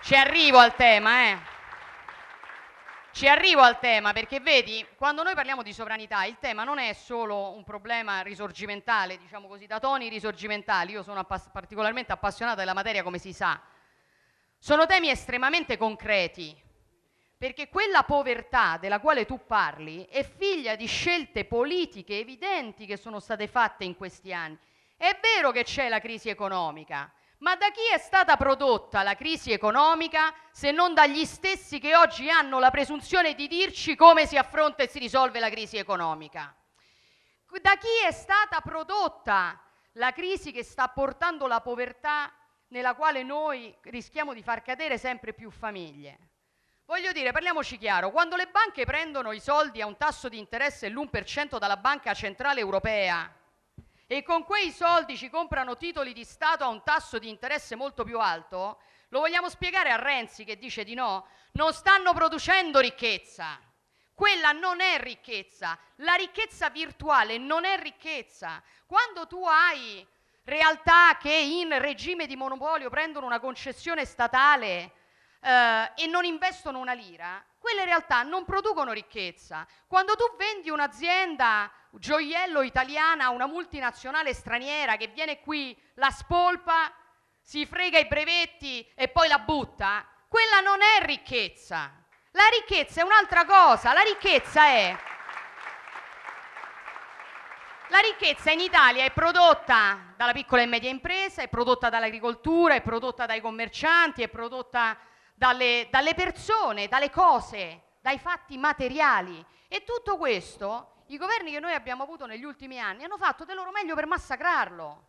Ci arrivo al tema, eh. Ci arrivo al tema perché vedi, quando noi parliamo di sovranità, il tema non è solo un problema risorgimentale, diciamo così, da toni risorgimentali, io sono appass- particolarmente appassionata della materia come si sa, sono temi estremamente concreti, perché quella povertà della quale tu parli è figlia di scelte politiche evidenti che sono state fatte in questi anni. È vero che c'è la crisi economica, ma da chi è stata prodotta la crisi economica se non dagli stessi che oggi hanno la presunzione di dirci come si affronta e si risolve la crisi economica? Da chi è stata prodotta la crisi che sta portando la povertà nella quale noi rischiamo di far cadere sempre più famiglie? Voglio dire, parliamoci chiaro, quando le banche prendono i soldi a un tasso di interesse dell'1% dalla Banca Centrale Europea, e con quei soldi ci comprano titoli di Stato a un tasso di interesse molto più alto, lo vogliamo spiegare a Renzi che dice di no? Non stanno producendo ricchezza. Quella non è ricchezza. La ricchezza virtuale non è ricchezza. Quando tu hai realtà che in regime di monopolio prendono una concessione statale eh, e non investono una lira, quelle in realtà non producono ricchezza. Quando tu vendi un'azienda gioiello italiana a una multinazionale straniera che viene qui, la spolpa, si frega i brevetti e poi la butta, quella non è ricchezza. La ricchezza è un'altra cosa, la ricchezza è... La ricchezza in Italia è prodotta dalla piccola e media impresa, è prodotta dall'agricoltura, è prodotta dai commercianti, è prodotta dalle, dalle persone, dalle cose, dai fatti materiali. E tutto questo i governi che noi abbiamo avuto negli ultimi anni hanno fatto del loro meglio per massacrarlo.